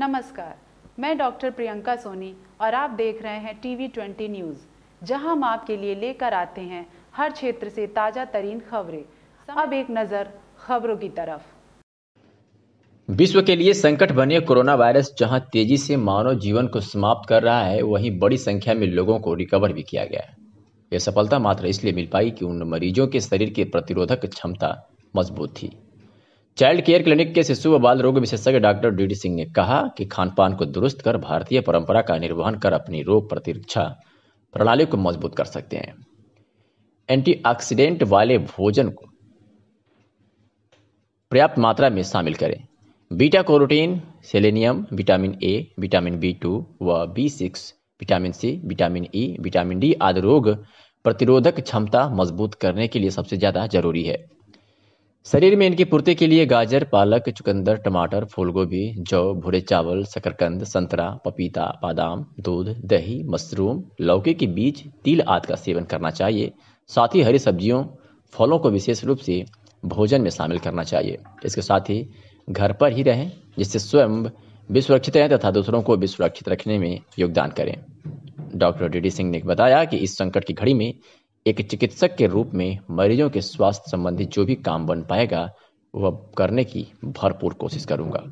नमस्कार मैं डॉक्टर प्रियंका सोनी और आप देख रहे हैं टीवी ट्वेंटी न्यूज़ जहां हम आपके लिए लेकर आते हैं हर क्षेत्र से ताज़ा तरीन खबरें अब एक नज़र खबरों की तरफ विश्व के लिए संकट बने कोरोना वायरस जहां तेजी से मानव जीवन को समाप्त कर रहा है वहीं बड़ी संख्या में लोगों को रिकवर भी किया गया यह सफलता मात्र इसलिए मिल पाई कि उन मरीजों के शरीर की प्रतिरोधक क्षमता मजबूत थी चाइल्ड केयर क्लिनिक के शिशु व बाल रोग विशेषज्ञ डॉक्टर डी सिंह ने कहा कि खानपान को दुरुस्त कर भारतीय परंपरा का निर्वहन कर अपनी रोग प्रतिरक्षा प्रणाली को मजबूत कर सकते हैं एंटीऑक्सीडेंट वाले भोजन को पर्याप्त मात्रा में शामिल करें beta carotene selenium vitamin A vitamin B two व B six vitamin C vitamin E vitamin D आदि रोग प्रतिरोधक क्षमता मजबूत करने के लिए सबसे ज़्यादा जरूरी है शरीर में इनकी पूर्ति के लिए गाजर पालक चुकंदर टमाटर फूलगोभी जौ भूरे चावल शकरकंद संतरा पपीता बादाम दूध दही मशरूम लौकी के बीज तिल आदि का सेवन करना चाहिए साथ ही हरी सब्जियों फलों को विशेष रूप से भोजन में शामिल करना चाहिए इसके साथ ही घर पर ही रहें जिससे स्वयं भी सुरक्षित रहें तथा दूसरों को भी सुरक्षित रखने में योगदान करें डॉक्टर डी डी सिंह ने बताया कि इस संकट की घड़ी में एक चिकित्सक के रूप में मरीजों के स्वास्थ्य संबंधी जो भी काम बन पाएगा वह करने की भरपूर कोशिश करूंगा